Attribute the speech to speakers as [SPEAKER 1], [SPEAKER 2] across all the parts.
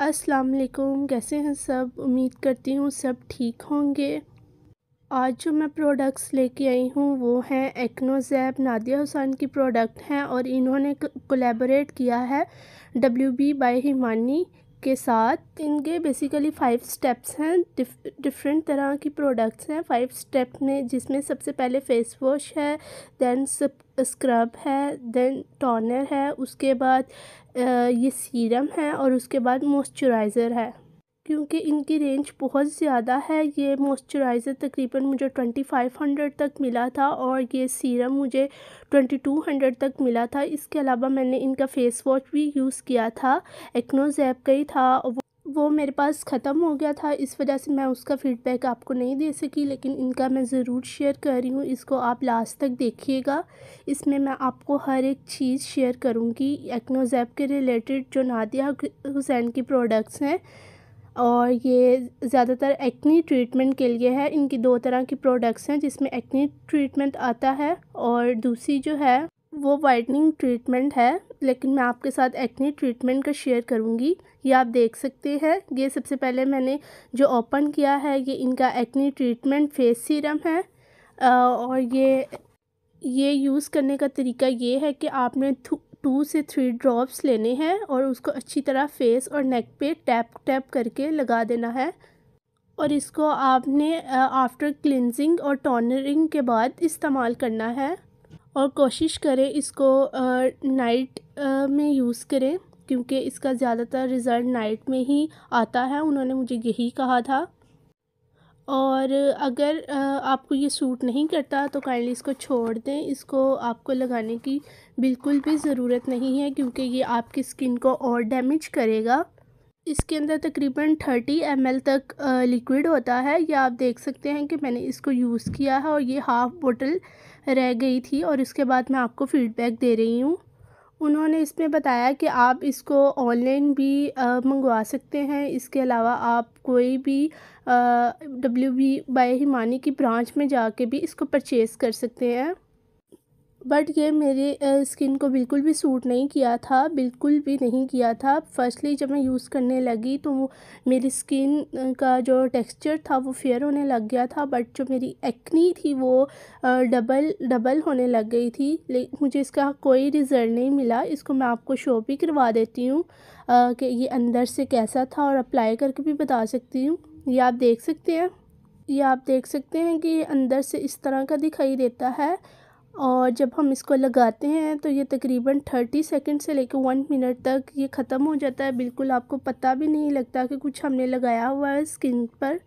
[SPEAKER 1] अस्सलाम वालेकुम कैसे हैं सब उम्मीद करती हूँ सब ठीक होंगे आज जो मैं प्रोडक्ट्स लेके आई हूँ वो हैं एक्नोजैब नादिया हुसैन की प्रोडक्ट हैं और इन्होंने कोलेबोरेट किया है डब्ल्यू बी बाई हिमानी के साथ इनके बेसिकली फाइव स्टेप्स हैं डिफ डिफरेंट तरह की प्रोडक्ट्स हैं फाइव स्टेप में जिसमें सबसे पहले फेस वॉश है देन स्क्रब है देन टॉनर है उसके बाद ये सीरम है और उसके बाद मॉइस्चराइज़र है क्योंकि इनकी रेंज बहुत ज़्यादा है ये मॉइस्चराइज़र तकरीबन मुझे ट्वेंटी फाइव हंड्रेड तक मिला था और ये सीरम मुझे ट्वेंटी टू हंड्रेड तक मिला था इसके अलावा मैंने इनका फ़ेस वॉश भी यूज़ किया था एक्नो जैप का ही था वो मेरे पास ख़त्म हो गया था इस वजह से मैं उसका फ़ीडबैक आपको नहीं दे सकी लेकिन इनका मैं ज़रूर शेयर कर रही हूँ इसको आप लास्ट तक देखिएगा इसमें मैं आपको हर एक चीज़ शेयर करूँगी एक्नोजैप के रिलेटेड जो नादिया हुसैन की प्रोडक्ट्स हैं और ये ज़्यादातर एक्नी ट्रीटमेंट के लिए है इनकी दो तरह की प्रोडक्ट्स हैं जिसमें एक्नी ट्रीटमेंट आता है और दूसरी जो है वो वाइटनिंग ट्रीटमेंट है लेकिन मैं आपके साथ एक्नी ट्रीटमेंट का शेयर करूँगी ये आप देख सकते हैं ये सबसे पहले मैंने जो ओपन किया है ये इनका एक्नी ट्रीटमेंट फेस सीरम है और ये ये यूज़ करने का तरीका ये है कि आपने टू से थ्री ड्रॉप्स लेने हैं और उसको अच्छी तरह फेस और नेक पे टैप टैप करके लगा देना है और इसको आपने आफ्टर क्लिनजिंग और टॉनरिंग के बाद इस्तेमाल करना है और कोशिश करें इसको नाइट में यूज़ करें क्योंकि इसका ज़्यादातर रिज़ल्ट नाइट में ही आता है उन्होंने मुझे यही कहा था और अगर आपको ये सूट नहीं करता तो काइंडली इसको छोड़ दें इसको आपको लगाने की बिल्कुल भी ज़रूरत नहीं है क्योंकि ये आपकी स्किन को और डैमेज करेगा इसके अंदर तकरीबन 30 एम तक लिक्विड होता है या आप देख सकते हैं कि मैंने इसको यूज़ किया है और ये हाफ़ बोतल रह गई थी और इसके बाद मैं आपको फ़ीडबैक दे रही हूँ उन्होंने इसमें बताया कि आप इसको ऑनलाइन भी मंगवा सकते हैं इसके अलावा आप कोई भी डब्ल्यू बी बाई हिमानी की ब्रांच में जाके भी इसको परचेज़ कर सकते हैं बट ये मेरे स्किन को बिल्कुल भी सूट नहीं किया था बिल्कुल भी नहीं किया था फर्स्टली जब मैं यूज़ करने लगी तो मेरी स्किन का जो टेक्सचर था वो फेयर होने लग गया था बट जो मेरी एक्नी थी वो डबल डबल होने लग गई थी मुझे इसका कोई रिज़ल्ट नहीं मिला इसको मैं आपको शो भी करवा देती हूँ कि ये अंदर से कैसा था और अप्लाई करके भी बता सकती हूँ ये आप देख सकते हैं ये आप देख सकते हैं कि अंदर से इस तरह का दिखाई देता है और जब हम इसको लगाते हैं तो ये तकरीबन थर्टी सेकेंड से लेकर वन मिनट तक ये ख़त्म हो जाता है बिल्कुल आपको पता भी नहीं लगता कि कुछ हमने लगाया हुआ है स्किन पर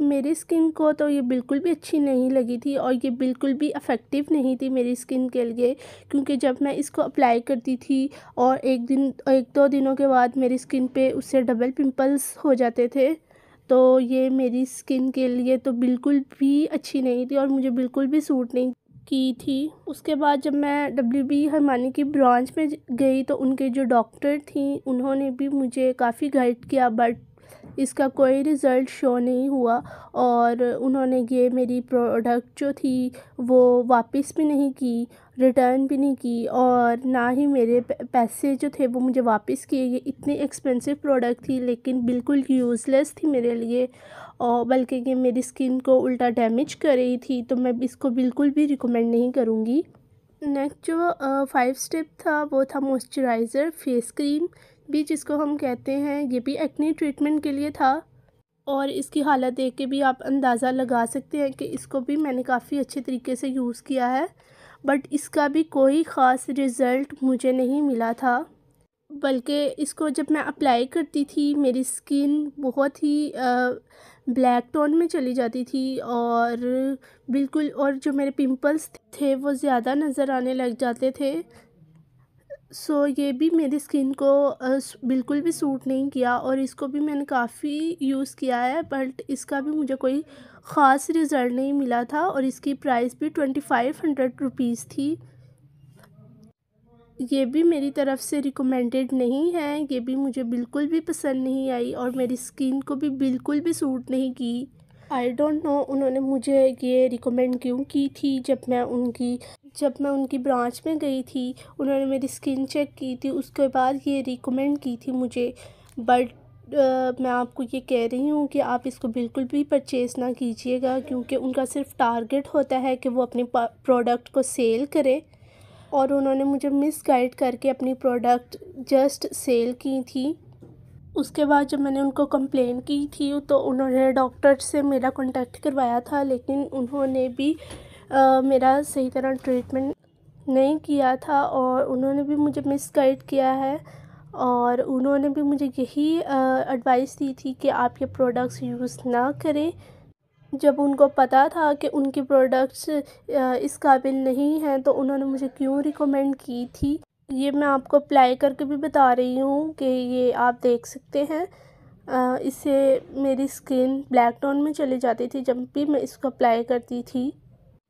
[SPEAKER 1] मेरी स्किन को तो ये बिल्कुल भी अच्छी नहीं लगी थी और ये बिल्कुल भी अफेक्टिव नहीं थी मेरी स्किन के लिए क्योंकि जब मैं इसको अप्लाई करती थी और एक दिन एक दो दिनों के बाद मेरी स्किन पे उससे डबल पिंपल्स हो जाते थे तो ये मेरी स्किन के लिए तो बिल्कुल भी अच्छी नहीं थी और मुझे बिल्कुल भी सूट नहीं की थी उसके बाद जब मैं डब्ल्यू बी हरमानी की ब्रांच में गई तो उनके जो डॉक्टर थी उन्होंने भी मुझे काफ़ी गाइड किया बट इसका कोई रिज़ल्ट शो नहीं हुआ और उन्होंने ये मेरी प्रोडक्ट जो थी वो वापस भी नहीं की रिटर्न भी नहीं की और ना ही मेरे पैसे जो थे वो मुझे वापस किए ये इतनी एक्सपेंसिव प्रोडक्ट थी लेकिन बिल्कुल यूज़लेस थी मेरे लिए और बल्कि ये मेरी स्किन को उल्टा डैमेज कर रही थी तो मैं इसको बिल्कुल भी रिकमेंड नहीं करूँगी नेक्स्ट जो फाइव स्टेप था वो था मॉइस्चराइज़र फेस क्रीम भी जिसको हम कहते हैं ये भी एक्ने ट्रीटमेंट के लिए था और इसकी हालत देख के भी आप अंदाज़ा लगा सकते हैं कि इसको भी मैंने काफ़ी अच्छे तरीके से यूज़ किया है बट इसका भी कोई ख़ास रिज़ल्ट मुझे नहीं मिला था बल्कि इसको जब मैं अप्लाई करती थी मेरी स्किन बहुत ही ब्लैक टोन में चली जाती थी और बिल्कुल और जो मेरे पिंपल्स थे वो ज़्यादा नज़र आने लग जाते थे सो ये भी मेरी स्किन को बिल्कुल भी सूट नहीं किया और इसको भी मैंने काफ़ी यूज़ किया है बट इसका भी मुझे कोई ख़ास रिज़ल्ट नहीं मिला था और इसकी प्राइस भी ट्वेंटी फ़ाइव हंड्रेड रुपीज़ थी ये भी मेरी तरफ़ से रिकमेंडेड नहीं है ये भी मुझे बिल्कुल भी पसंद नहीं आई और मेरी स्किन को भी बिल्कुल भी सूट नहीं की आई डोंट नो उन्होंने मुझे ये रिकमेंड क्यों की थी जब मैं उनकी जब मैं उनकी ब्रांच में गई थी उन्होंने मेरी स्किन चेक की थी उसके बाद ये रिकमेंड की थी मुझे बट Uh, मैं आपको ये कह रही हूँ कि आप इसको बिल्कुल भी परचेज़ ना कीजिएगा क्योंकि उनका सिर्फ टारगेट होता है कि वो अपने प्रोडक्ट को सेल करें और उन्होंने मुझे मिस गाइड करके अपनी प्रोडक्ट जस्ट सेल की थी उसके बाद जब मैंने उनको कंप्लेन की थी तो उन्होंने डॉक्टर से मेरा कांटेक्ट करवाया था लेकिन उन्होंने भी मेरा सही तरह ट्रीटमेंट नहीं किया था और उन्होंने भी मुझे मिसगाइड किया है और उन्होंने भी मुझे यही एडवाइस दी थी कि आप ये प्रोडक्ट्स यूज़ ना करें जब उनको पता था कि उनके प्रोडक्ट्स इस काबिल नहीं हैं तो उन्होंने मुझे क्यों रिकमेंड की थी ये मैं आपको अप्लाई करके भी बता रही हूँ कि ये आप देख सकते हैं इससे मेरी स्किन ब्लैक टोन में चली जाती थी जब भी मैं इसको अप्लाई करती थी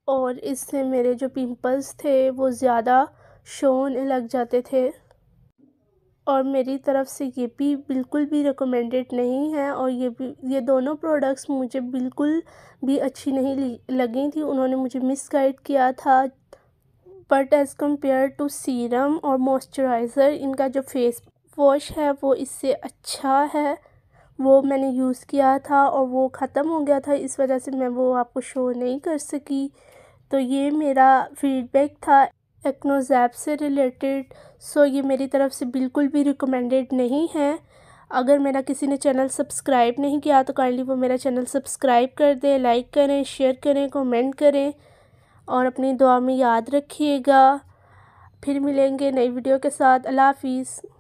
[SPEAKER 1] और इससे मेरे जो पिंपल्स थे वो ज़्यादा शो होने लग जाते थे और मेरी तरफ़ से ये भी बिल्कुल भी रिकमेंडेड नहीं है और ये भी ये दोनों प्रोडक्ट्स मुझे बिल्कुल भी अच्छी नहीं लगी थी उन्होंने मुझे मिसगाइड किया था but as compare to serum और मॉइस्चराइज़र इनका जो फेस वॉश है वो इससे अच्छा है वो मैंने यूज़ किया था और वो ख़त्म हो गया था इस वजह से मैं वो आपको शो नहीं कर सकी तो ये मेरा फ़ीडबैक था एक्नोजैप से रिलेटेड सो ये मेरी तरफ़ से बिल्कुल भी रिकमेंडेड नहीं है अगर मेरा किसी ने चैनल सब्सक्राइब नहीं किया तो काइंडली वो मेरा चैनल सब्सक्राइब कर दें लाइक करें शेयर करें कमेंट करें और अपनी दुआ में याद रखिएगा फिर मिलेंगे नई वीडियो के साथ अल्लाह हाफिज़